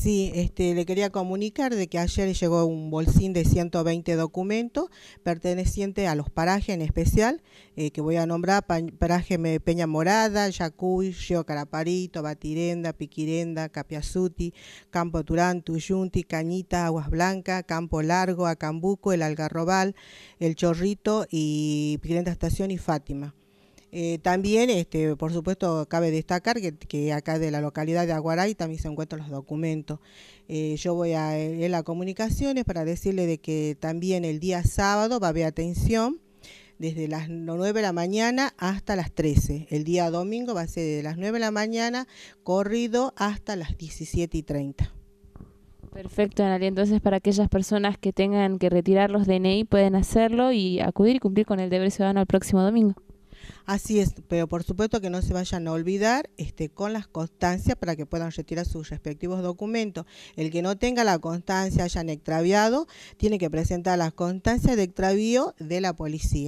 Sí, este, le quería comunicar de que ayer llegó un bolsín de 120 documentos pertenecientes a los parajes en especial, eh, que voy a nombrar paraje Peña Morada, Yo Caraparito, Batirenda, Piquirenda, Capiazuti, Campo Turán, Tuyunti, Cañita, Aguas Blancas, Campo Largo, Acambuco, El Algarrobal, El Chorrito y Piquirenda Estación y Fátima. Eh, también, este, por supuesto, cabe destacar que, acá de la localidad de Aguaray también se encuentran los documentos. Eh, yo voy a eh, las Comunicaciones para decirle de que también el día sábado va a haber atención desde las 9 de la mañana hasta las 13. El día domingo va a ser de las 9 de la mañana corrido hasta las 17 y 30. Perfecto, Analia. Entonces, para aquellas personas que tengan que retirar los DNI, pueden hacerlo y acudir y cumplir con el deber ciudadano el próximo domingo. Así es, pero por supuesto que no se vayan a olvidar este, con las constancias para que puedan retirar sus respectivos documentos. El que no tenga la constancia, hayan extraviado, tiene que presentar las constancias de extravío de la policía.